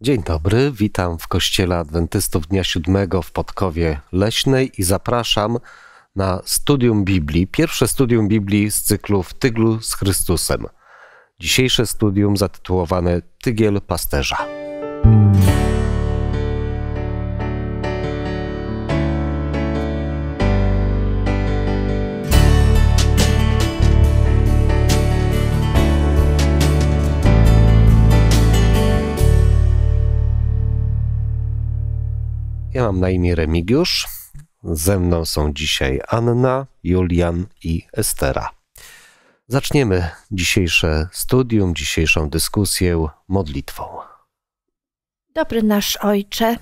Dzień dobry, witam w Kościele Adwentystów Dnia Siódmego w Podkowie Leśnej i zapraszam na studium Biblii, pierwsze studium Biblii z cyklu W tyglu z Chrystusem. Dzisiejsze studium zatytułowane Tygiel pasterza. Ja mam na imię Remigiusz. Ze mną są dzisiaj Anna, Julian i Estera. Zaczniemy dzisiejsze studium, dzisiejszą dyskusję modlitwą. Dobry nasz Ojcze,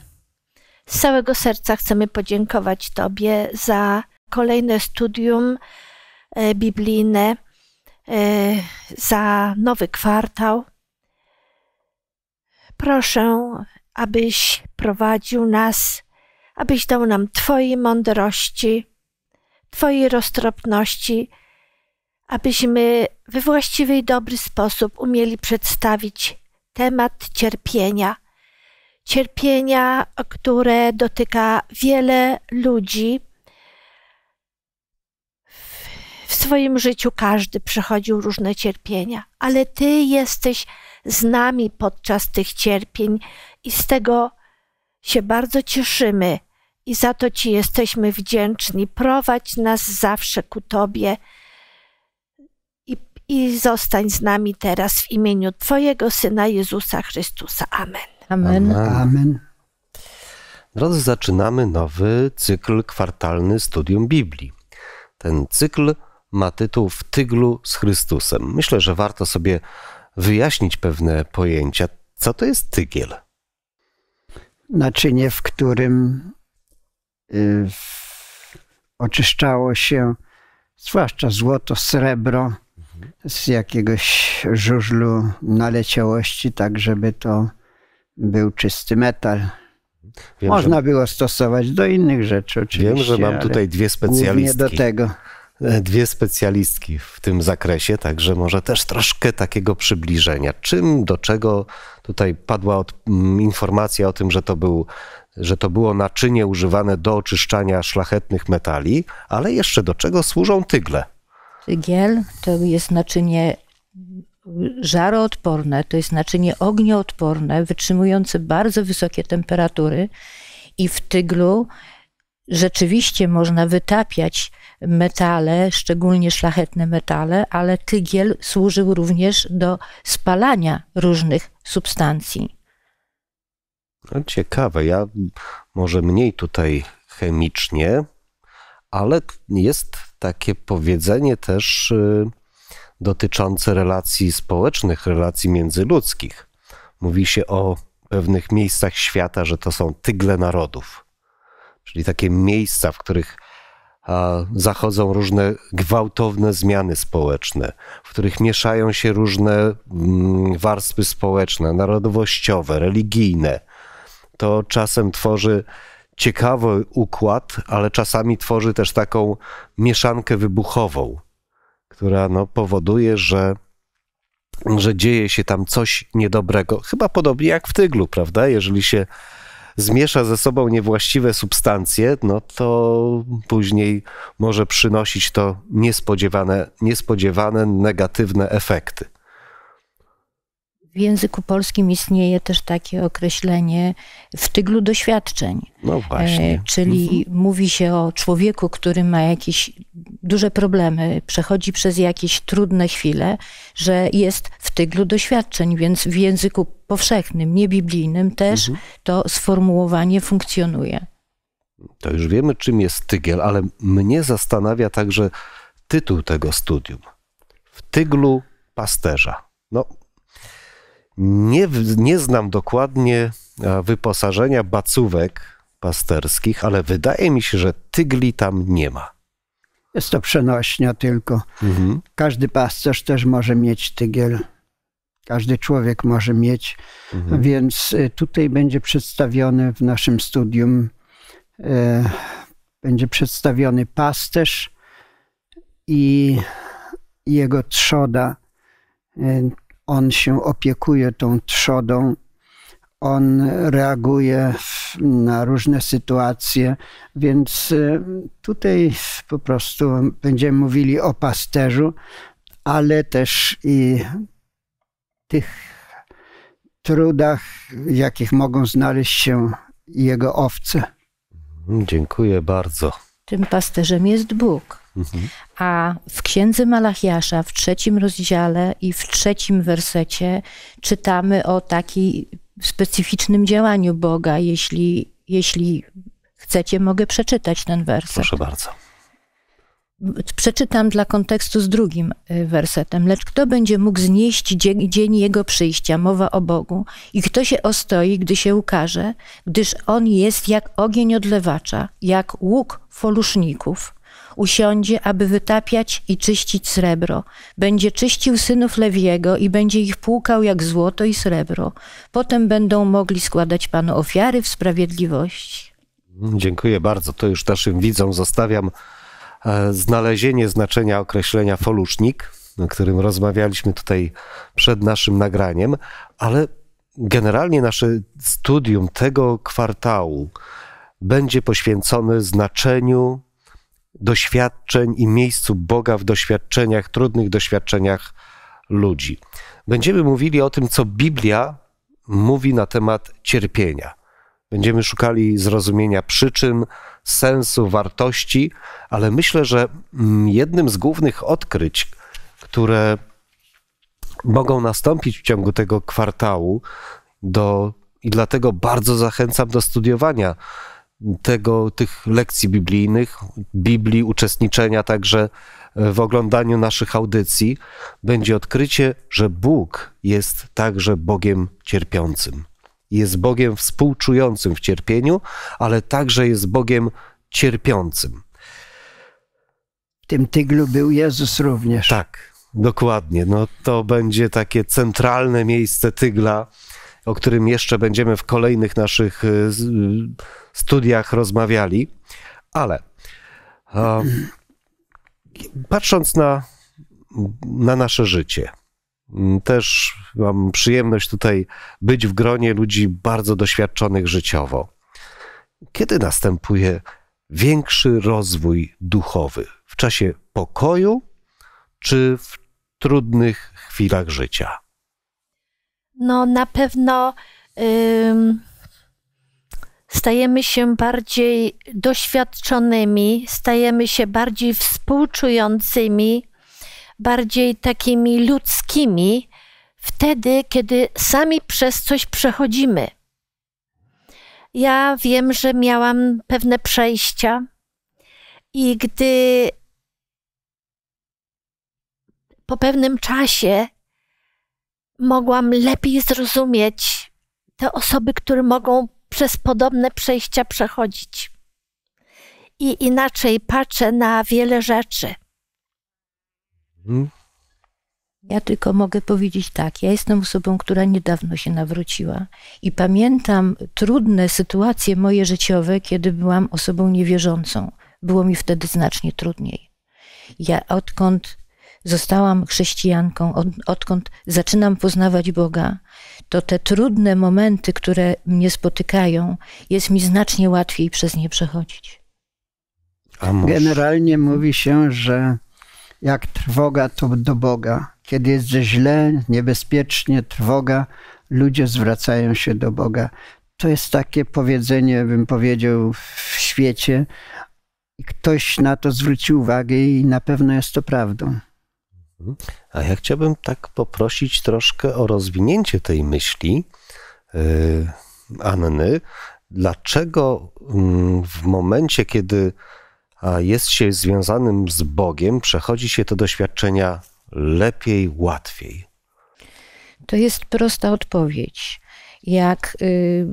z całego serca chcemy podziękować Tobie za kolejne studium e, biblijne, e, za nowy kwartał. Proszę, abyś prowadził nas abyś dał nam Twojej mądrości, Twojej roztropności, abyśmy we właściwy i dobry sposób umieli przedstawić temat cierpienia. Cierpienia, które dotyka wiele ludzi. W swoim życiu każdy przechodził różne cierpienia, ale Ty jesteś z nami podczas tych cierpień i z tego się bardzo cieszymy i za to Ci jesteśmy wdzięczni. Prowadź nas zawsze ku Tobie i, i zostań z nami teraz w imieniu Twojego Syna Jezusa Chrystusa. Amen. Amen. Amen. Amen. Drodzy, zaczynamy nowy cykl kwartalny studium Biblii. Ten cykl ma tytuł W tyglu z Chrystusem. Myślę, że warto sobie wyjaśnić pewne pojęcia. Co to jest tygiel? Naczynie, w którym Y, oczyszczało się zwłaszcza złoto, srebro z jakiegoś żużlu naleciałości, tak żeby to był czysty metal. Wiem, Można że... było stosować do innych rzeczy oczywiście. Wiem, że mam tutaj dwie specjalistki. do tego. E, dwie specjalistki w tym zakresie, także może też troszkę takiego przybliżenia. Czym, do czego tutaj padła od, m, informacja o tym, że to był że to było naczynie używane do oczyszczania szlachetnych metali, ale jeszcze do czego służą tygle? Tygiel to jest naczynie żaroodporne, to jest naczynie ognioodporne, wytrzymujące bardzo wysokie temperatury i w tyglu rzeczywiście można wytapiać metale, szczególnie szlachetne metale, ale tygiel służył również do spalania różnych substancji. No, ciekawe, ja może mniej tutaj chemicznie, ale jest takie powiedzenie też y, dotyczące relacji społecznych, relacji międzyludzkich. Mówi się o pewnych miejscach świata, że to są tygle narodów, czyli takie miejsca, w których a, zachodzą różne gwałtowne zmiany społeczne, w których mieszają się różne mm, warstwy społeczne, narodowościowe, religijne to czasem tworzy ciekawy układ, ale czasami tworzy też taką mieszankę wybuchową, która no, powoduje, że, że dzieje się tam coś niedobrego. Chyba podobnie jak w tyglu, prawda? Jeżeli się zmiesza ze sobą niewłaściwe substancje, no to później może przynosić to niespodziewane, niespodziewane negatywne efekty. W języku polskim istnieje też takie określenie w tyglu doświadczeń. No właśnie. E, czyli mhm. mówi się o człowieku, który ma jakieś duże problemy, przechodzi przez jakieś trudne chwile, że jest w tyglu doświadczeń, więc w języku powszechnym, niebiblijnym też mhm. to sformułowanie funkcjonuje. To już wiemy, czym jest tygiel, ale mnie zastanawia także tytuł tego studium. W tyglu pasterza. No, nie, nie znam dokładnie e, wyposażenia bacówek pasterskich, ale wydaje mi się, że tygli tam nie ma. Jest to przenośnia tylko. Mhm. Każdy pasterz też może mieć tygiel. Każdy człowiek może mieć. Mhm. Więc e, tutaj będzie przedstawiony w naszym studium e, będzie przedstawiony pasterz i jego trzoda. E, on się opiekuje tą trzodą, on reaguje na różne sytuacje, więc y, tutaj po prostu będziemy mówili o pasterzu, ale też i tych trudach, jakich mogą znaleźć się jego owce. Dziękuję bardzo. Tym pasterzem jest Bóg. A w księdze Malachiasza, w trzecim rozdziale i w trzecim wersecie czytamy o takim specyficznym działaniu Boga. Jeśli, jeśli chcecie, mogę przeczytać ten werset. Proszę bardzo. Przeczytam dla kontekstu z drugim y, wersetem. Lecz kto będzie mógł znieść dzień, dzień, jego przyjścia, mowa o Bogu, i kto się ostoi, gdy się ukaże, gdyż on jest jak ogień odlewacza, jak łuk foluszników usiądzie, aby wytapiać i czyścić srebro. Będzie czyścił synów Lewiego i będzie ich płukał jak złoto i srebro. Potem będą mogli składać Panu ofiary w sprawiedliwości. Dziękuję bardzo. To już naszym widzom zostawiam e, znalezienie znaczenia określenia folusznik, o którym rozmawialiśmy tutaj przed naszym nagraniem, ale generalnie nasze studium tego kwartału będzie poświęcone znaczeniu doświadczeń i miejscu Boga w doświadczeniach, trudnych doświadczeniach ludzi. Będziemy mówili o tym, co Biblia mówi na temat cierpienia. Będziemy szukali zrozumienia przyczyn, sensu, wartości, ale myślę, że mm, jednym z głównych odkryć, które mogą nastąpić w ciągu tego kwartału, do, i dlatego bardzo zachęcam do studiowania tego, tych lekcji biblijnych, Biblii, uczestniczenia także w oglądaniu naszych audycji, będzie odkrycie, że Bóg jest także Bogiem cierpiącym. Jest Bogiem współczującym w cierpieniu, ale także jest Bogiem cierpiącym. W tym tyglu był Jezus również. Tak, dokładnie. No to będzie takie centralne miejsce tygla o którym jeszcze będziemy w kolejnych naszych y, y, studiach rozmawiali. Ale patrząc na, na nasze życie, też mam przyjemność tutaj być w gronie ludzi bardzo doświadczonych życiowo. Kiedy następuje większy rozwój duchowy? W czasie pokoju czy w trudnych chwilach życia? no na pewno ym, stajemy się bardziej doświadczonymi, stajemy się bardziej współczującymi, bardziej takimi ludzkimi, wtedy, kiedy sami przez coś przechodzimy. Ja wiem, że miałam pewne przejścia i gdy po pewnym czasie mogłam lepiej zrozumieć te osoby, które mogą przez podobne przejścia przechodzić. I inaczej patrzę na wiele rzeczy. Mhm. Ja tylko mogę powiedzieć tak. Ja jestem osobą, która niedawno się nawróciła i pamiętam trudne sytuacje moje życiowe, kiedy byłam osobą niewierzącą. Było mi wtedy znacznie trudniej. Ja odkąd zostałam chrześcijanką, od, odkąd zaczynam poznawać Boga, to te trudne momenty, które mnie spotykają, jest mi znacznie łatwiej przez nie przechodzić. Generalnie mówi się, że jak trwoga, to do Boga. Kiedy jest źle, niebezpiecznie, trwoga, ludzie zwracają się do Boga. To jest takie powiedzenie, bym powiedział, w świecie. Ktoś na to zwrócił uwagę i na pewno jest to prawdą. A ja chciałbym tak poprosić troszkę o rozwinięcie tej myśli e, Anny. Dlaczego mm, w momencie, kiedy jest się związanym z Bogiem, przechodzi się te doświadczenia lepiej, łatwiej? To jest prosta odpowiedź. Jak y,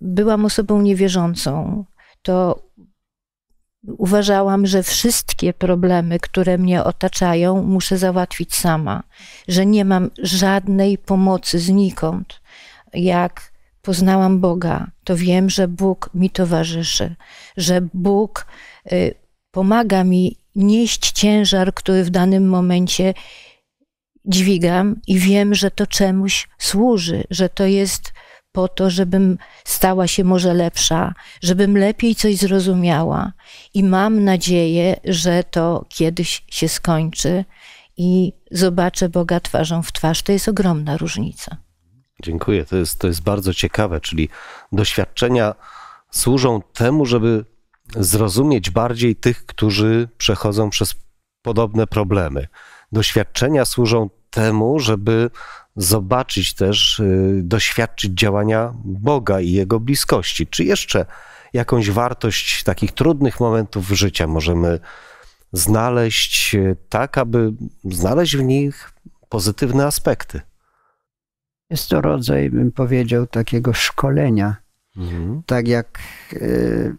byłam osobą niewierzącą, to Uważałam, że wszystkie problemy, które mnie otaczają, muszę załatwić sama, że nie mam żadnej pomocy znikąd. Jak poznałam Boga, to wiem, że Bóg mi towarzyszy, że Bóg y, pomaga mi nieść ciężar, który w danym momencie dźwigam i wiem, że to czemuś służy, że to jest po to, żebym stała się może lepsza, żebym lepiej coś zrozumiała. I mam nadzieję, że to kiedyś się skończy i zobaczę Boga twarzą w twarz. To jest ogromna różnica. Dziękuję. To jest, to jest bardzo ciekawe, czyli doświadczenia służą temu, żeby zrozumieć bardziej tych, którzy przechodzą przez podobne problemy. Doświadczenia służą temu, żeby zobaczyć też, y, doświadczyć działania Boga i Jego bliskości. Czy jeszcze jakąś wartość takich trudnych momentów życia możemy znaleźć y, tak, aby znaleźć w nich pozytywne aspekty? Jest to rodzaj, bym powiedział, takiego szkolenia. Mhm. Tak jak y,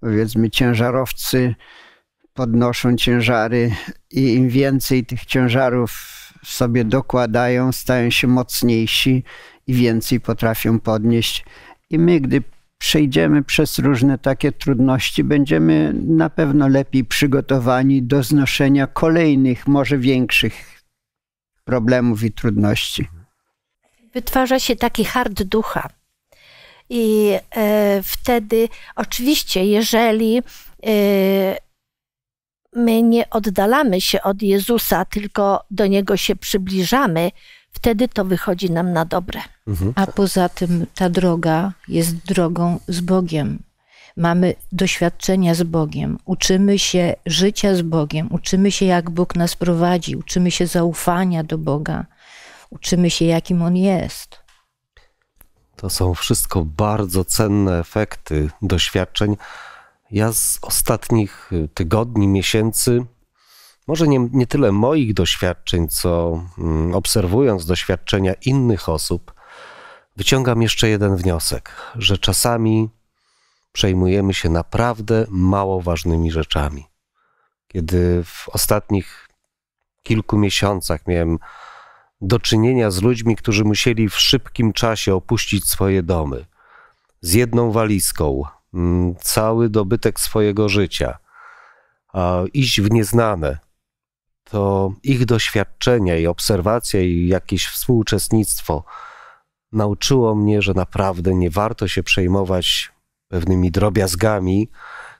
powiedzmy ciężarowcy podnoszą ciężary i im więcej tych ciężarów sobie dokładają, stają się mocniejsi i więcej potrafią podnieść. I my, gdy przejdziemy przez różne takie trudności, będziemy na pewno lepiej przygotowani do znoszenia kolejnych, może większych problemów i trudności. Wytwarza się taki hard ducha. I e, wtedy, oczywiście, jeżeli e, my nie oddalamy się od Jezusa, tylko do Niego się przybliżamy, wtedy to wychodzi nam na dobre. Mhm. A poza tym ta droga jest drogą z Bogiem. Mamy doświadczenia z Bogiem, uczymy się życia z Bogiem, uczymy się, jak Bóg nas prowadzi, uczymy się zaufania do Boga, uczymy się, jakim On jest. To są wszystko bardzo cenne efekty doświadczeń, ja z ostatnich y, tygodni, miesięcy, może nie, nie tyle moich doświadczeń, co mm, obserwując doświadczenia innych osób, wyciągam jeszcze jeden wniosek, że czasami przejmujemy się naprawdę mało ważnymi rzeczami. Kiedy w ostatnich kilku miesiącach miałem do czynienia z ludźmi, którzy musieli w szybkim czasie opuścić swoje domy, z jedną walizką, Mm, cały dobytek swojego życia, iść w nieznane, to ich doświadczenia i obserwacje i jakieś współuczestnictwo nauczyło mnie, że naprawdę nie warto się przejmować pewnymi drobiazgami,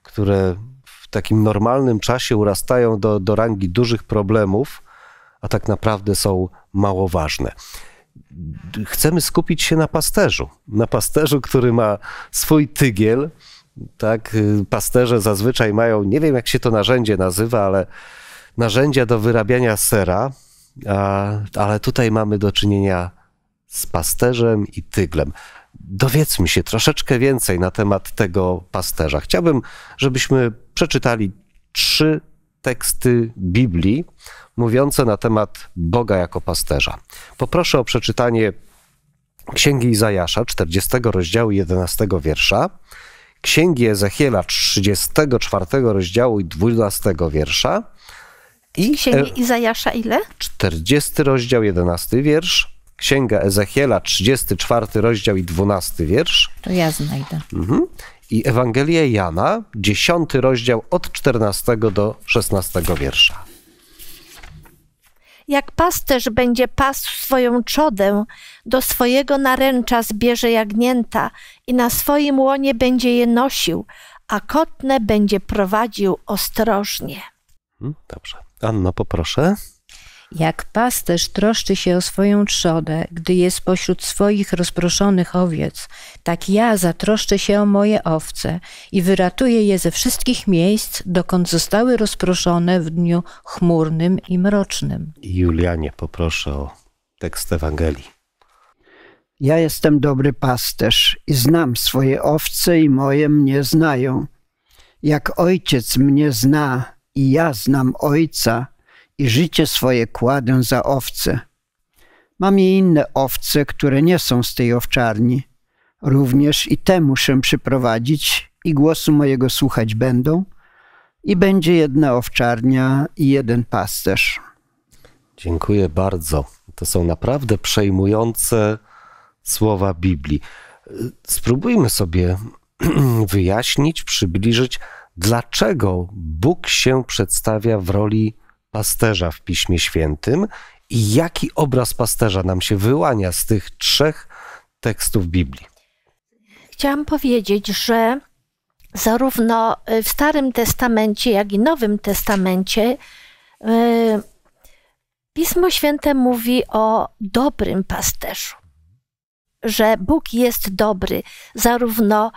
które w takim normalnym czasie urastają do, do rangi dużych problemów, a tak naprawdę są mało ważne chcemy skupić się na pasterzu. Na pasterzu, który ma swój tygiel. Tak, pasterze zazwyczaj mają, nie wiem jak się to narzędzie nazywa, ale narzędzia do wyrabiania sera, a, ale tutaj mamy do czynienia z pasterzem i tyglem. Dowiedzmy się troszeczkę więcej na temat tego pasterza. Chciałbym, żebyśmy przeczytali trzy teksty Biblii mówiące na temat Boga jako pasterza. Poproszę o przeczytanie Księgi Izajasza, 40 rozdziału 11 wiersza, Księgi Ezechiela, 34 rozdziału i 12 wiersza. I Księgi e, Izajasza ile? 40 rozdział, 11 wiersz. Księga Ezechiela, 34 rozdział i 12 wiersz. To ja znajdę. Mhm i Ewangelię Jana, 10 rozdział od 14 do 16 wiersza. Jak pasterz będzie pasł swoją czodę, do swojego naręcza zbierze jagnięta i na swoim łonie będzie je nosił, a kotne będzie prowadził ostrożnie. Hmm, dobrze. Anno, poproszę. Jak pasterz troszczy się o swoją trzodę, gdy jest pośród swoich rozproszonych owiec, tak ja zatroszczę się o moje owce i wyratuję je ze wszystkich miejsc, dokąd zostały rozproszone w dniu chmurnym i mrocznym. Julianie, poproszę o tekst Ewangelii. Ja jestem dobry pasterz i znam swoje owce i moje mnie znają. Jak ojciec mnie zna i ja znam ojca – i życie swoje kładę za owce. Mam i inne owce, które nie są z tej owczarni. Również i te muszę przyprowadzić i głosu mojego słuchać będą. I będzie jedna owczarnia i jeden pasterz. Dziękuję bardzo. To są naprawdę przejmujące słowa Biblii. Spróbujmy sobie wyjaśnić, przybliżyć, dlaczego Bóg się przedstawia w roli pasterza w Piśmie Świętym i jaki obraz pasterza nam się wyłania z tych trzech tekstów Biblii? Chciałam powiedzieć, że zarówno w Starym Testamencie, jak i Nowym Testamencie e, Pismo Święte mówi o dobrym pasterzu, że Bóg jest dobry, zarówno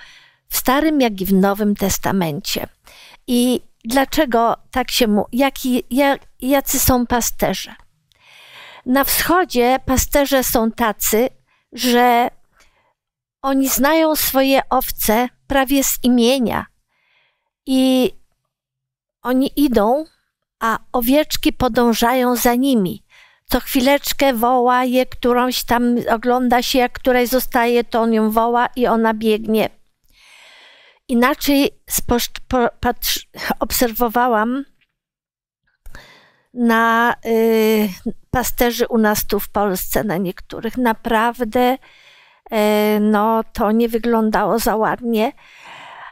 w Starym, jak i w Nowym Testamencie. I dlaczego tak się mu, jaki, jak, jacy są pasterze. Na wschodzie pasterze są tacy, że oni znają swoje owce prawie z imienia i oni idą, a owieczki podążają za nimi. Co chwileczkę woła je którąś tam, ogląda się, jak której zostaje, to on ją woła i ona biegnie inaczej spost- obserwowałam na y, pasterzy u nas tu w Polsce, na niektórych. Naprawdę y, no, to nie wyglądało za ładnie.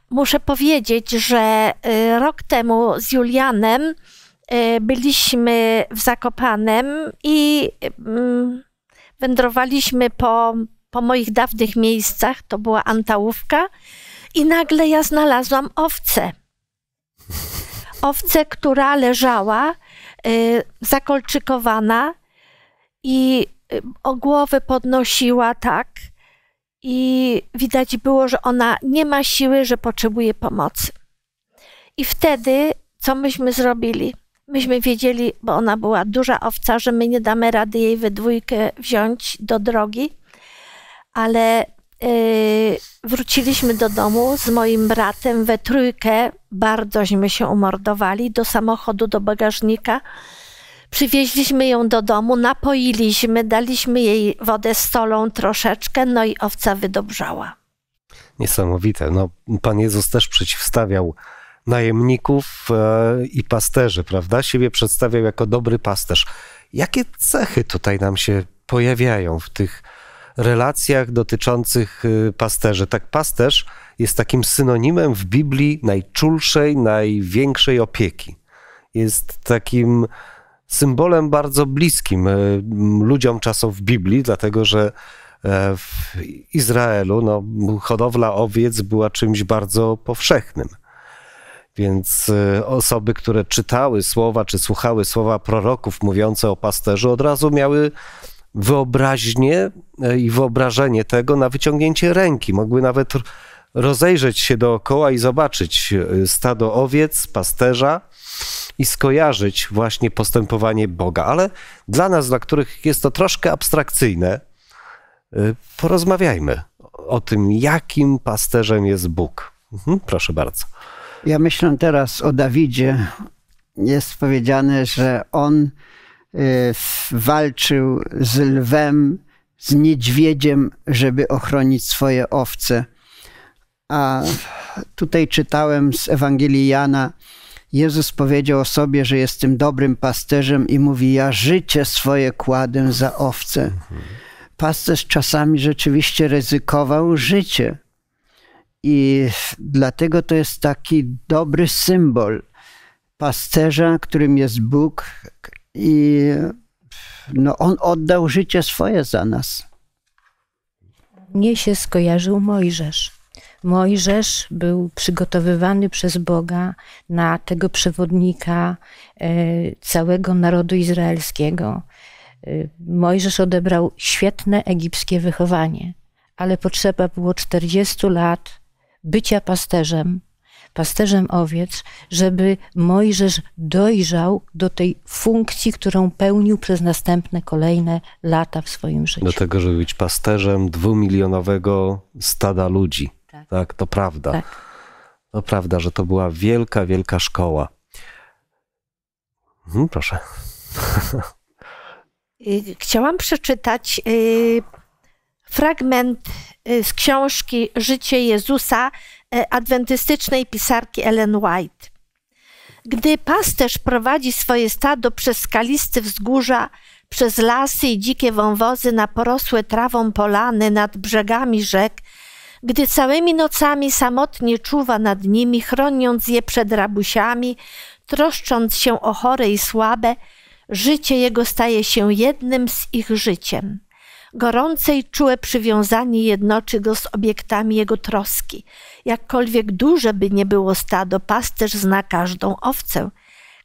Muszę powiedzieć, że y, rok temu z Julianem y, byliśmy w Zakopanem i mm, wędrowaliśmy po, po moich dawnych miejscach. To była Antałówka i nagle ja znalazłam owcę. Owcę, która leżała y, zakolczykowana i y, o głowę podnosiła tak. I widać było, że ona nie ma siły, że potrzebuje pomocy. I wtedy, co myśmy zrobili? myśmy wiedzieli, bo ona była duża owca, że my nie damy rady jej we dwójkę wziąć do drogi, ale yy, Wróciliśmy do domu z moim bratem we trójkę. Bardzośmy się umordowali do samochodu, do bagażnika. Przywieźliśmy ją do domu, napoiliśmy, daliśmy jej wodę stolą troszeczkę, no i owca wydobrzała. Niesamowite. No, Pan Jezus też przeciwstawiał najemników e, i pasterzy, prawda? Siebie przedstawiał jako dobry pasterz. Jakie cechy tutaj nam się pojawiają w tych relacjach dotyczących y, pasterzy. Tak, pasterz jest takim synonimem w Biblii najczulszej, największej opieki. Jest takim symbolem bardzo bliskim y, ludziom czasów Biblii, dlatego że e, w Izraelu no, hodowla owiec była czymś bardzo powszechnym. Więc y, osoby, które czytały słowa czy słuchały słowa proroków mówiące o pasterzu, od razu miały wyobraźnię e, i wyobrażenie tego na wyciągnięcie ręki. Mogły nawet rozejrzeć się dookoła i zobaczyć e, stado owiec, pasterza i skojarzyć właśnie postępowanie Boga. Ale dla nas, dla których jest to troszkę abstrakcyjne, e, porozmawiajmy o tym, jakim pasterzem jest Bóg. Mhm, proszę bardzo. Ja myślę teraz o Dawidzie. Jest powiedziane, że on Y, walczył z lwem, z niedźwiedziem, żeby ochronić swoje owce. A tutaj czytałem z Ewangelii Jana, Jezus powiedział o sobie, że jest tym dobrym pasterzem i mówi: Ja życie swoje kładę za owce. Pasterz czasami rzeczywiście ryzykował życie. I dlatego to jest taki dobry symbol pasterza, którym jest Bóg, i no, on oddał życie swoje za nas. Mnie się skojarzył Mojżesz. Mojżesz był przygotowywany przez Boga na tego przewodnika e, całego narodu izraelskiego. E, Mojżesz odebrał świetne egipskie wychowanie, ale potrzeba było 40 lat bycia pasterzem, pasterzem owiec, żeby Mojżesz dojrzał do tej funkcji, którą pełnił przez następne kolejne lata w swoim życiu. Do tego, żeby być pasterzem dwumilionowego stada ludzi. Tak, tak to prawda. Tak. To prawda, że to była wielka, wielka szkoła. Hmm, proszę. Y, chciałam przeczytać y, fragment y, z książki Życie Jezusa E, adwentystycznej pisarki Ellen White. Gdy pasterz prowadzi swoje stado przez skalisty wzgórza, przez lasy i dzikie wąwozy na porosłe trawą polany nad brzegami rzek, gdy całymi nocami samotnie czuwa nad nimi, chroniąc je przed rabusiami, troszcząc się o chore i słabe, życie jego staje się jednym z ich życiem. Gorące i czułe przywiązanie jednoczy go z obiektami jego troski. Jakkolwiek duże by nie było stado, pasterz zna każdą owcę.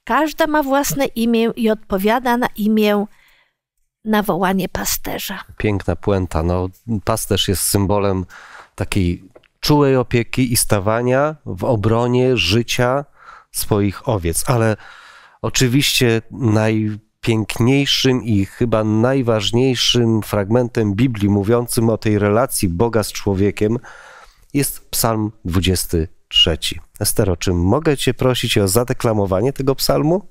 Każda ma własne imię i odpowiada na imię na wołanie pasterza. Piękna puenta. No, pasterz jest symbolem takiej czułej opieki i stawania w obronie życia swoich owiec. Ale oczywiście naj najpiękniejszym i chyba najważniejszym fragmentem Biblii mówiącym o tej relacji Boga z człowiekiem jest Psalm 23. Estero, czy mogę Cię prosić o zadeklamowanie tego psalmu?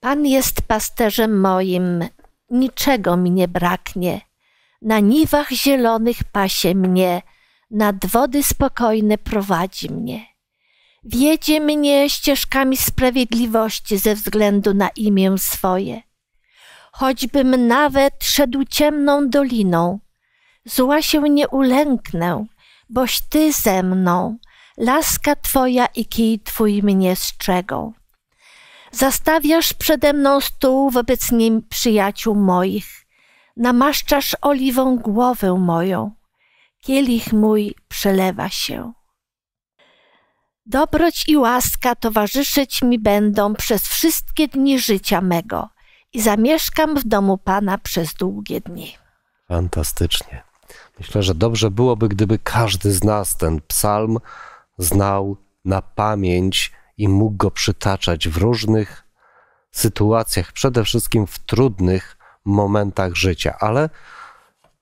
Pan jest pasterzem moim, niczego mi nie braknie. Na niwach zielonych pasie mnie, nad wody spokojne prowadzi mnie wiedzie mnie ścieżkami sprawiedliwości ze względu na imię swoje. Choćbym nawet szedł ciemną doliną, zła się nie ulęknę, boś Ty ze mną, laska Twoja i kij Twój mnie strzegą. Zastawiasz przede mną stół wobec nim przyjaciół moich, namaszczasz oliwą głowę moją, kielich mój przelewa się. Dobroć i łaska towarzyszyć mi będą przez wszystkie dni życia mego i zamieszkam w domu Pana przez długie dni. Fantastycznie. Myślę, że dobrze byłoby, gdyby każdy z nas ten psalm znał na pamięć i mógł go przytaczać w różnych sytuacjach, przede wszystkim w trudnych momentach życia. Ale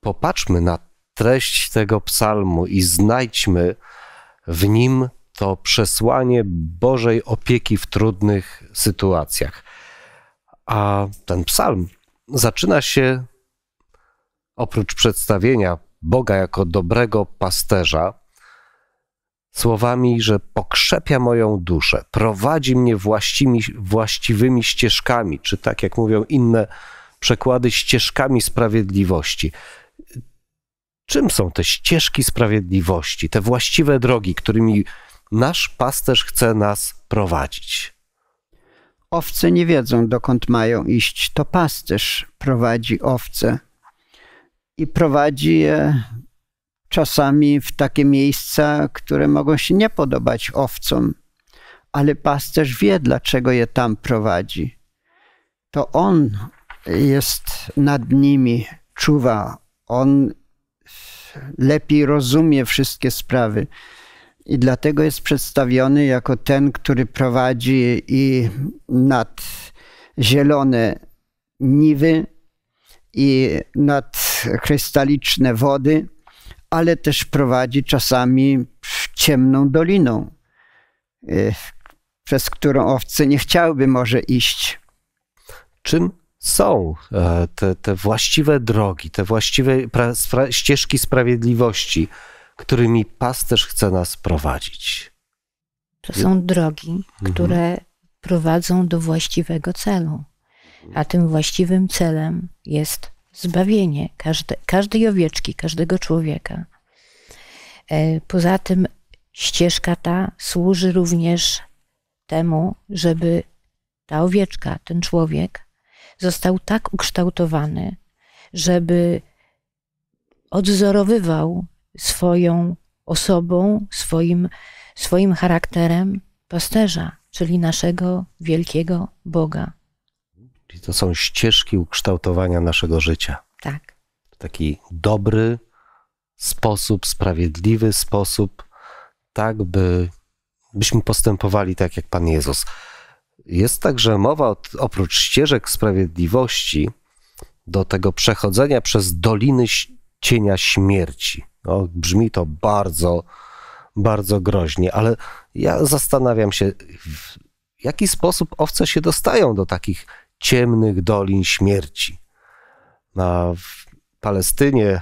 popatrzmy na treść tego psalmu i znajdźmy w nim to przesłanie Bożej opieki w trudnych sytuacjach. A ten psalm zaczyna się oprócz przedstawienia Boga jako dobrego pasterza, słowami, że pokrzepia moją duszę, prowadzi mnie właściwymi ścieżkami, czy tak jak mówią inne przekłady, ścieżkami sprawiedliwości. Czym są te ścieżki sprawiedliwości, te właściwe drogi, którymi nasz pasterz chce nas prowadzić. Owce nie wiedzą, dokąd mają iść. To pasterz prowadzi owce i prowadzi je czasami w takie miejsca, które mogą się nie podobać owcom, ale pasterz wie, dlaczego je tam prowadzi. To on jest nad nimi, czuwa, on lepiej rozumie wszystkie sprawy i dlatego jest przedstawiony jako ten, który prowadzi i nad zielone niwy i nad krystaliczne wody, ale też prowadzi czasami ciemną doliną, y, przez którą owce nie chciałyby może iść. Czym są e, te, te właściwe drogi, te właściwe pra, ścieżki sprawiedliwości? którymi pasterz chce nas prowadzić. To są drogi, mhm. które mhm. prowadzą do właściwego celu. A tym właściwym celem jest zbawienie każde, każdej owieczki, każdego człowieka. E, poza tym ścieżka ta służy również temu, żeby ta owieczka, ten człowiek został tak ukształtowany, żeby odzorowywał swoją osobą, swoim, swoim charakterem pasterza, czyli naszego wielkiego Boga. Czyli to są ścieżki ukształtowania naszego życia. Tak. Taki dobry sposób, sprawiedliwy sposób, tak by, byśmy postępowali tak jak Pan Jezus. Jest także mowa od, oprócz ścieżek sprawiedliwości do tego przechodzenia przez doliny cienia śmierci. No, brzmi to bardzo, bardzo groźnie, ale ja zastanawiam się, w jaki sposób owce się dostają do takich ciemnych dolin śmierci. w Palestynie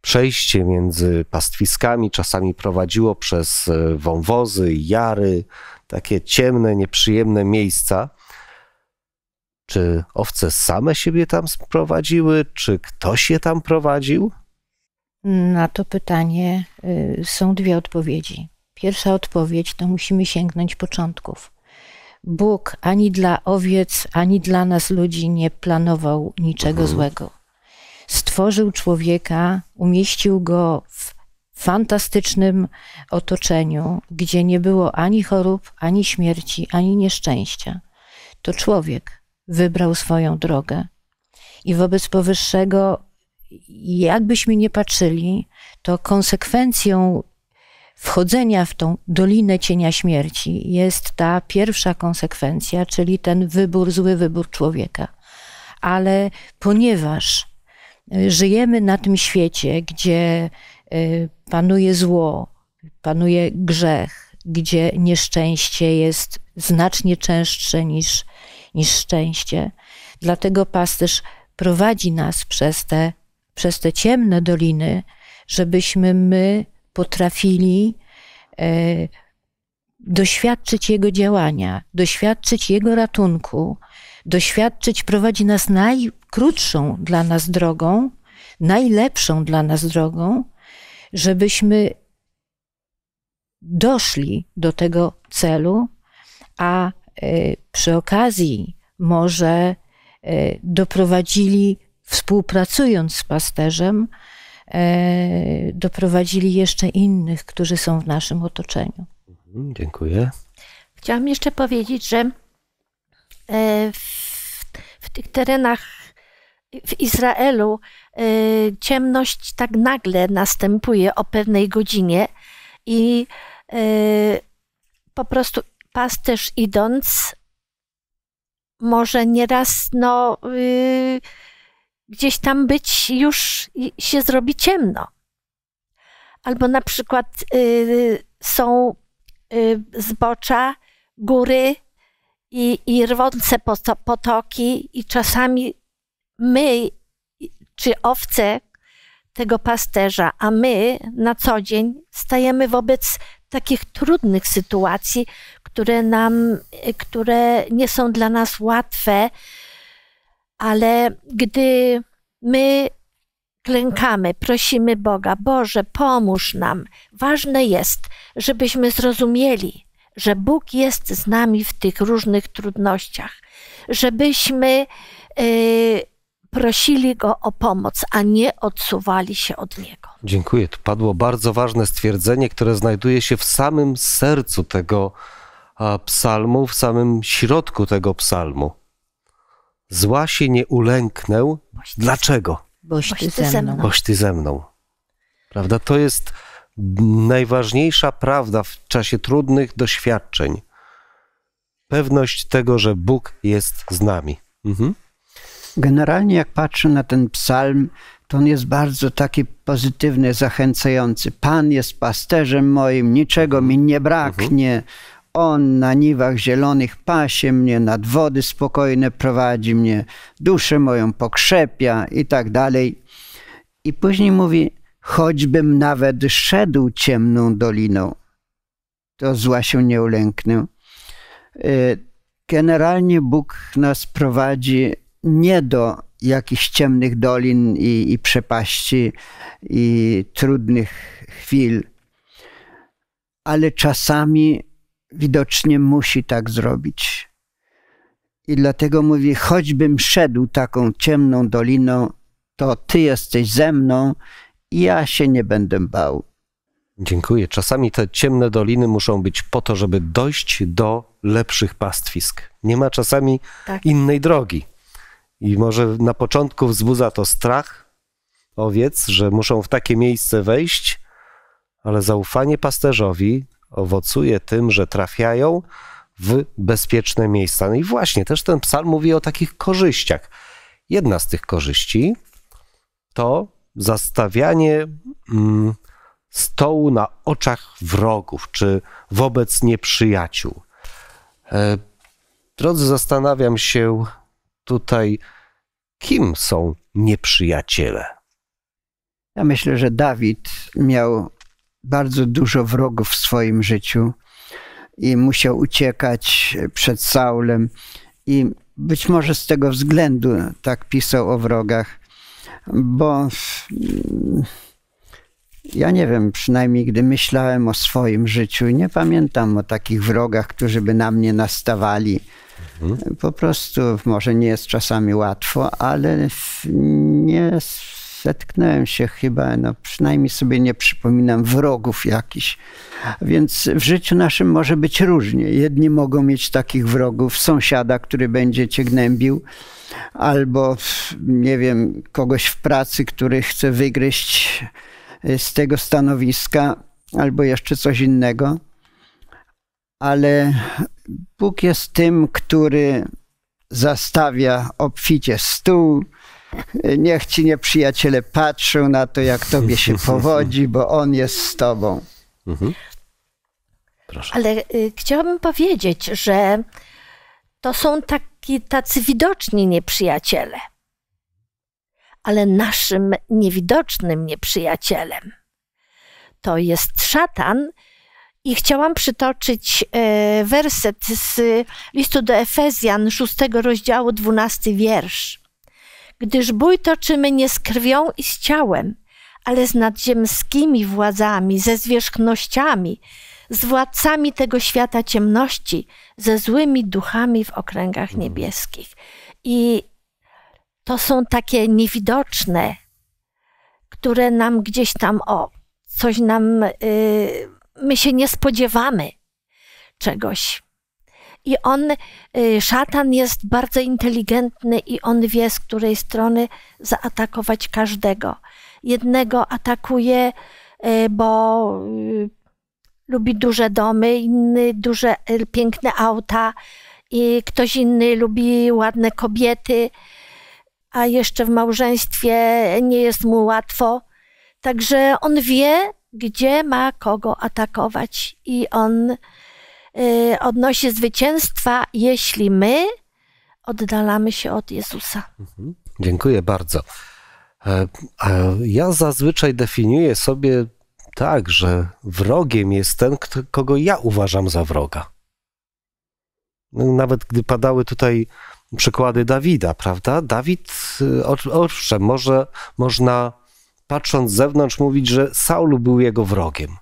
przejście między pastwiskami czasami prowadziło przez e, wąwozy, jary, takie ciemne, nieprzyjemne miejsca. Czy owce same siebie tam sprowadziły, czy ktoś je tam prowadził? Na to pytanie y, są dwie odpowiedzi. Pierwsza odpowiedź to musimy sięgnąć początków. Bóg ani dla owiec, ani dla nas ludzi nie planował niczego mhm. złego. Stworzył człowieka, umieścił go w fantastycznym otoczeniu, gdzie nie było ani chorób, ani śmierci, ani nieszczęścia. To człowiek wybrał swoją drogę i wobec powyższego jakbyśmy nie patrzyli, to konsekwencją wchodzenia w tą dolinę cienia śmierci jest ta pierwsza konsekwencja, czyli ten wybór, zły wybór człowieka. Ale ponieważ y, żyjemy na tym świecie, gdzie y, panuje zło, panuje grzech, gdzie nieszczęście jest znacznie częstsze niż, niż szczęście, dlatego pasterz prowadzi nas przez te przez te ciemne doliny, żebyśmy my potrafili e, doświadczyć Jego działania, doświadczyć Jego ratunku, doświadczyć prowadzi nas najkrótszą dla nas drogą, najlepszą dla nas drogą, żebyśmy doszli do tego celu, a e, przy okazji może e, doprowadzili współpracując z pasterzem, e, doprowadzili jeszcze innych, którzy są w naszym otoczeniu. Mhm, dziękuję. Chciałam jeszcze powiedzieć, że e, w, w tych terenach w Izraelu e, ciemność tak nagle następuje o pewnej godzinie i po prostu pasterz idąc może nieraz no, y, gdzieś tam być już się zrobi ciemno. Albo na przykład y, są y, zbocza, góry i, i rwące potoki, i czasami my, czy owce tego pasterza, a my na co dzień stajemy wobec takich trudnych sytuacji, które nam, które nie są dla nas łatwe, ale gdy my klękamy, prosimy Boga, Boże, pomóż nam, ważne jest, żebyśmy zrozumieli, że Bóg jest z nami w tych różnych trudnościach, żebyśmy yy, prosili Go o pomoc, a nie odsuwali się od Niego. Dziękuję. Tu padło bardzo ważne stwierdzenie, które znajduje się w samym sercu tego psalmu, w samym środku tego psalmu. Zła się nie ulęknę. Boś Dlaczego? Boś ty, ze, ze mną. Boś ty ze mną. Prawda? To jest najważniejsza prawda w czasie trudnych doświadczeń. Pewność tego, że Bóg jest z nami. Mhm. Generalnie, jak patrzę na ten psalm, to on jest bardzo taki pozytywny, zachęcający. Pan jest pasterzem moim, niczego mi nie braknie. Mhm. On na niwach zielonych pasie mnie, nad wody spokojne prowadzi mnie, duszę moją pokrzepia i tak dalej. I później mówi, choćbym nawet szedł ciemną doliną, to zła się nie ulęknę. Y, generalnie Bóg nas prowadzi nie do jakichś ciemnych dolin i, i przepaści i trudnych chwil, ale czasami widocznie musi tak zrobić. I dlatego mówi: choćbym szedł taką ciemną doliną, to Ty jesteś ze mną, ja się nie będę bał. Dziękuję. Czasami te ciemne doliny muszą być po to, żeby dojść do lepszych pastwisk. Nie ma czasami tak. innej drogi. I może na początku wzbudza to strach owiec, że muszą w takie miejsce wejść, ale zaufanie pasterzowi owocuje tym, że trafiają w bezpieczne miejsca. No i właśnie też ten psalm mówi o takich korzyściach. Jedna z tych korzyści to zastawianie mm, stołu na oczach wrogów czy wobec nieprzyjaciół. E, drodzy, zastanawiam się tutaj, kim są nieprzyjaciele. Ja myślę, że Dawid miał bardzo dużo wrogów w swoim życiu i musiał uciekać przed Saulem. I być może z tego względu tak pisał o wrogach, bo mm, ja nie wiem, przynajmniej gdy myślałem o swoim życiu, nie pamiętam o takich wrogach, którzy by na mnie nastawali. Mhm. Po prostu może nie jest czasami łatwo, ale nie zetknąłem się chyba, no przynajmniej sobie nie przypominam, wrogów jakichś. Więc w życiu naszym może być różnie. Jedni mogą mieć takich wrogów, sąsiada, który będzie cię gnębił, albo nie wiem, kogoś w pracy, który chce wygryźć e, z tego stanowiska, albo jeszcze coś innego. Ale Bóg jest tym, który zastawia obficie stół, Niech ci nieprzyjaciele patrzą na to, jak tobie się powodzi, bo on jest z tobą. Mhm. Proszę. Ale y, chciałabym powiedzieć, że to są taki, tacy widoczni nieprzyjaciele, ale naszym niewidocznym nieprzyjacielem to jest szatan. I chciałam przytoczyć y, werset z listu do Efezjan, 6 rozdziału, 12 wiersz gdyż bój toczymy nie z krwią i z ciałem, ale z nadziemskimi władzami, ze zwierzchnościami, z władcami tego świata ciemności, ze złymi duchami w okręgach mhm. niebieskich. I to są takie niewidoczne, które nam gdzieś tam, o, coś nam, yy, my się nie spodziewamy czegoś. I on, y, szatan jest bardzo inteligentny i on wie, z której strony zaatakować każdego. Jednego atakuje, y, bo y, lubi duże domy, inny duże, piękne auta, i ktoś inny lubi ładne kobiety, a jeszcze w małżeństwie nie jest mu łatwo. Także on wie, gdzie ma kogo atakować i on Y, odnosi zwycięstwa, jeśli my oddalamy się od Jezusa. Mhm. Dziękuję bardzo. E, ja zazwyczaj definiuję sobie tak, że wrogiem jest ten, kogo ja uważam za wroga. No, nawet gdy padały tutaj przykłady Dawida, prawda? Dawid, y, owszem, może można patrząc z zewnątrz mówić, że Saul był jego wrogiem,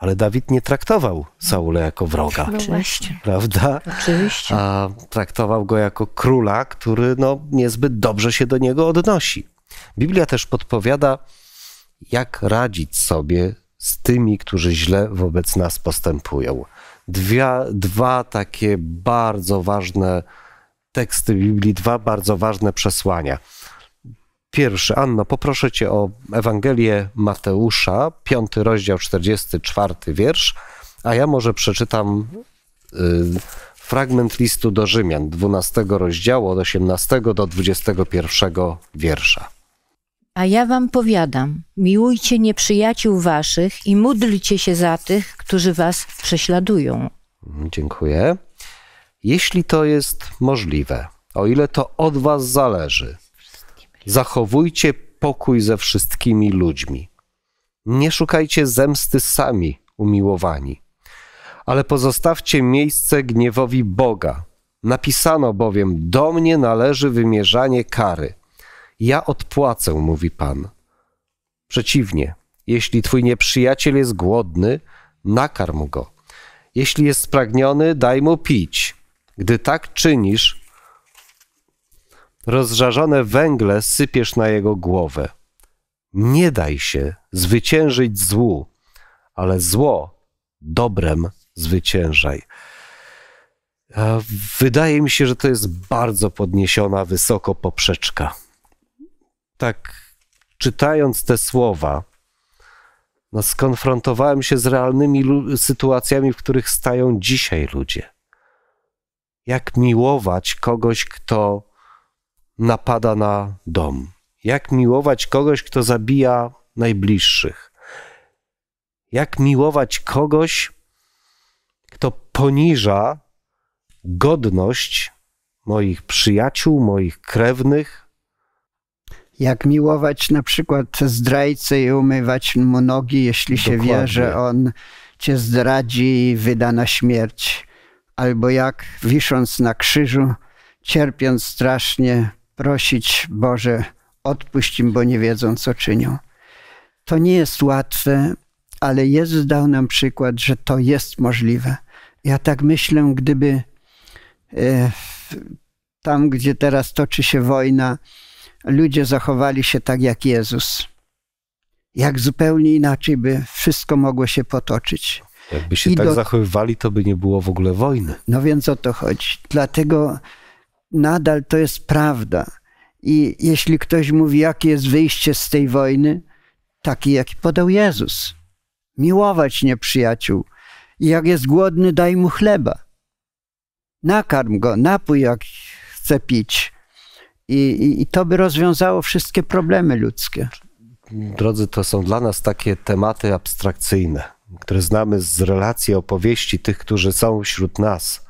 ale Dawid nie traktował Saula jako wroga. Oczywiście. No Prawda? Oczywiście. A traktował go jako króla, który no, niezbyt dobrze się do niego odnosi. Biblia też podpowiada, jak radzić sobie z tymi, którzy źle wobec nas postępują. Dwa, dwa takie bardzo ważne teksty Biblii, dwa bardzo ważne przesłania. Pierwszy, Anno, poproszę Cię o Ewangelię Mateusza, piąty rozdział, 44 wiersz, a ja może przeczytam y, fragment listu do Rzymian, 12 rozdziału, od 18 do 21 wiersza. A ja wam powiadam, miłujcie nieprzyjaciół waszych i módlcie się za tych, którzy was prześladują. Mhm, dziękuję. Jeśli to jest możliwe, o ile to od was zależy – Zachowujcie pokój ze wszystkimi ludźmi. Nie szukajcie zemsty sami, umiłowani, ale pozostawcie miejsce gniewowi Boga. Napisano bowiem: Do mnie należy wymierzanie kary. Ja odpłacę, mówi Pan. Przeciwnie, jeśli twój nieprzyjaciel jest głodny, nakarm go. Jeśli jest spragniony, daj mu pić. Gdy tak czynisz, rozżarzone węgle sypiesz na jego głowę. Nie daj się zwyciężyć złu, ale zło dobrem zwyciężaj. Wydaje mi się, że to jest bardzo podniesiona wysoko poprzeczka. Tak, czytając te słowa, no skonfrontowałem się z realnymi sytuacjami, w których stają dzisiaj ludzie. Jak miłować kogoś, kto napada na dom? Jak miłować kogoś, kto zabija najbliższych? Jak miłować kogoś, kto poniża godność moich przyjaciół, moich krewnych? Jak miłować na przykład zdrajcę i umywać mu nogi, jeśli Dokładnie. się wie, że on cię zdradzi i wyda na śmierć? Albo jak wisząc na krzyżu, cierpiąc strasznie, prosić Boże, odpuść im, bo nie wiedzą, co czynią. To nie jest łatwe, ale Jezus dał nam przykład, że to jest możliwe. Ja tak myślę, gdyby e, tam, gdzie teraz toczy się wojna, ludzie zachowali się tak jak Jezus. Jak zupełnie inaczej by wszystko mogło się potoczyć. Jakby się I tak do... zachowywali, to by nie było w ogóle wojny. No więc o to chodzi. Dlatego nadal to jest prawda. I jeśli ktoś mówi, jakie jest wyjście z tej wojny, taki, jaki podał Jezus. Miłować nieprzyjaciół. I jak jest głodny, daj mu chleba. Nakarm go, napój, jak chce pić. I, i, i to by rozwiązało wszystkie problemy ludzkie. Drodzy, to są dla nas takie tematy abstrakcyjne, które znamy z relacji, opowieści tych, którzy są wśród nas.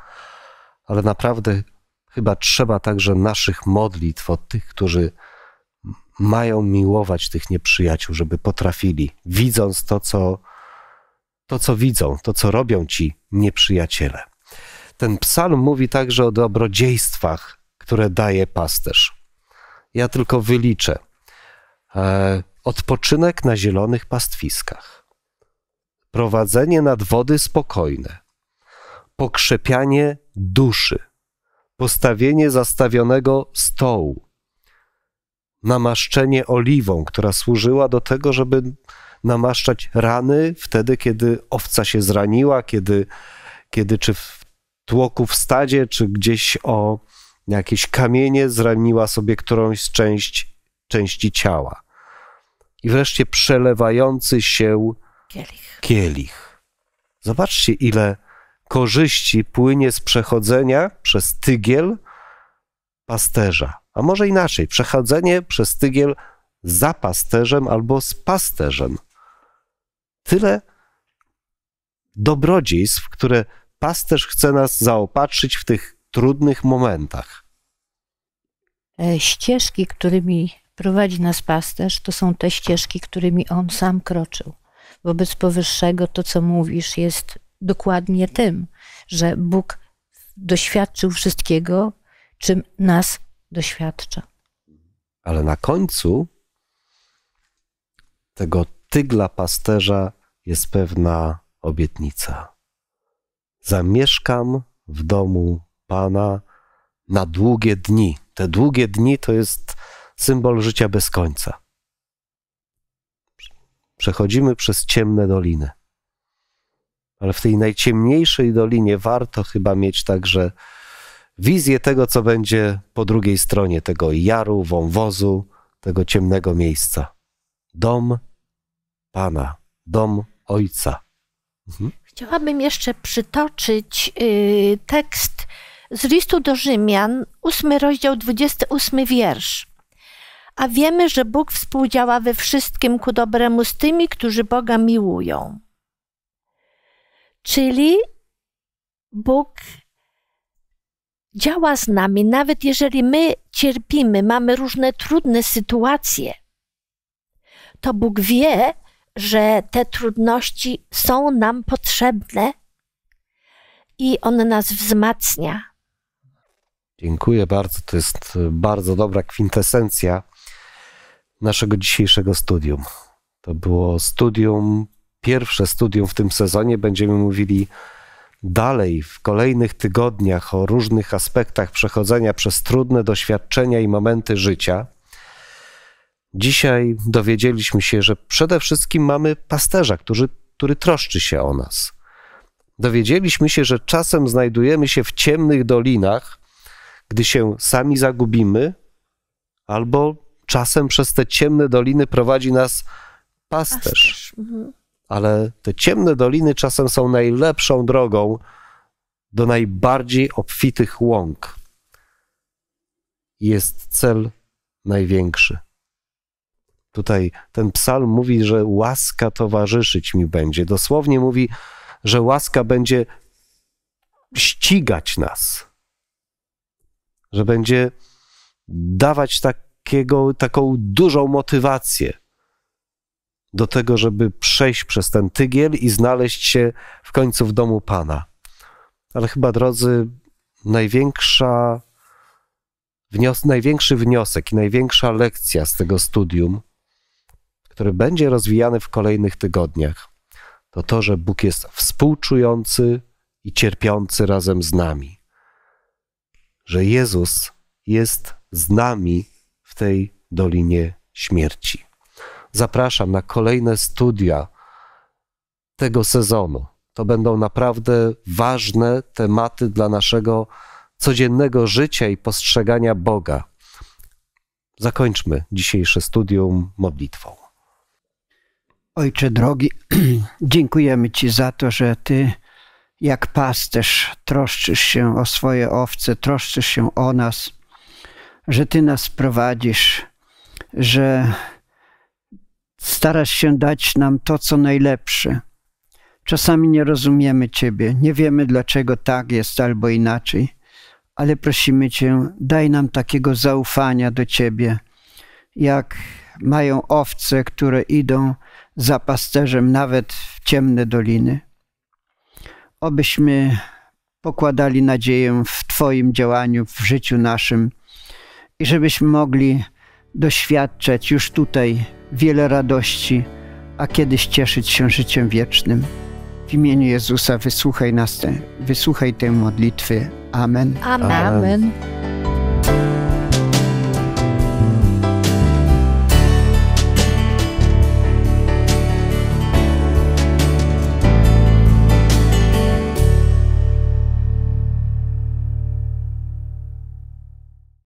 Ale naprawdę Chyba trzeba także naszych modlitw od tych, którzy mają miłować tych nieprzyjaciół, żeby potrafili, widząc to, co, to, co widzą, to, co robią ci nieprzyjaciele. Ten psalm mówi także o dobrodziejstwach, które daje pasterz. Ja tylko wyliczę. E, odpoczynek na zielonych pastwiskach, prowadzenie nad wody spokojne, pokrzepianie duszy, postawienie zastawionego stołu, namaszczenie oliwą, która służyła do tego, żeby namaszczać rany wtedy, kiedy owca się zraniła, kiedy, kiedy czy w tłoku w stadzie, czy gdzieś o jakieś kamienie zraniła sobie którąś z część, części ciała. I wreszcie przelewający się kielich. kielich. Zobaczcie, ile korzyści płynie z przechodzenia przez tygiel pasterza. A może inaczej, przechodzenie przez tygiel za pasterzem albo z pasterzem. Tyle dobrodziejstw, które pasterz chce nas zaopatrzyć w tych trudnych momentach. E, ścieżki, którymi prowadzi nas pasterz, to są te ścieżki, którymi on sam kroczył. Wobec powyższego to, co mówisz, jest dokładnie tym, że Bóg doświadczył wszystkiego, czym nas doświadcza. Ale na końcu tego tygla pasterza jest pewna obietnica. Zamieszkam w domu Pana na długie dni. Te długie dni to jest symbol życia bez końca. Przechodzimy przez ciemne doliny ale w tej najciemniejszej dolinie warto chyba mieć także wizję tego, co będzie po drugiej stronie tego jaru, wąwozu, tego ciemnego miejsca. Dom Pana, dom Ojca. Mhm. Chciałabym jeszcze przytoczyć yy, tekst z listu do Rzymian, 8 rozdział, 28 wiersz. A wiemy, że Bóg współdziała we wszystkim ku dobremu z tymi, którzy Boga miłują. Czyli Bóg działa z nami, nawet jeżeli my cierpimy, mamy różne trudne sytuacje, to Bóg wie, że te trudności są nam potrzebne i On nas wzmacnia. Dziękuję bardzo. To jest e, bardzo dobra kwintesencja naszego dzisiejszego studium. To było studium pierwsze studium w tym sezonie. Będziemy mówili dalej w kolejnych tygodniach o różnych aspektach przechodzenia przez trudne doświadczenia i momenty życia. Dzisiaj dowiedzieliśmy się, że przede wszystkim mamy pasterza, który, który troszczy się o nas. Dowiedzieliśmy się, że czasem znajdujemy się w ciemnych dolinach, gdy się sami zagubimy, albo czasem przez te ciemne doliny prowadzi nas pasterz. pasterz. Mhm ale te ciemne doliny czasem są najlepszą drogą do najbardziej obfitych łąk. Jest cel największy. Tutaj ten psalm mówi, że łaska towarzyszyć mi będzie. Dosłownie mówi, że łaska będzie ścigać nas, że będzie dawać takiego, taką dużą motywację do tego, żeby przejść przez ten tygiel i znaleźć się w końcu w domu Pana. Ale chyba, drodzy, największa, wnios największy wniosek i największa lekcja z tego studium, który będzie rozwijany w kolejnych tygodniach, to to, że Bóg jest współczujący i cierpiący razem z nami. Że Jezus jest z nami w tej dolinie śmierci. Zapraszam na kolejne studia tego sezonu. To będą naprawdę ważne tematy dla naszego codziennego życia i postrzegania Boga. Zakończmy dzisiejsze studium modlitwą. Ojcze drogi, dziękujemy Ci za to, że Ty jak pasterz troszczysz się o swoje owce, troszczysz się o nas, że Ty nas prowadzisz, że starasz się dać nam to, co najlepsze. Czasami nie rozumiemy Ciebie, nie wiemy dlaczego tak jest albo inaczej, ale prosimy Cię, daj nam takiego zaufania do Ciebie, jak mają owce, które idą za pasterzem nawet w ciemne doliny. Obyśmy pokładali nadzieję w Twoim działaniu, w życiu naszym i żebyśmy mogli doświadczać już tutaj wiele radości, a kiedyś cieszyć się życiem wiecznym. W imieniu Jezusa wysłuchaj nas, te, wysłuchaj tej modlitwy. Amen. Amen. Amen.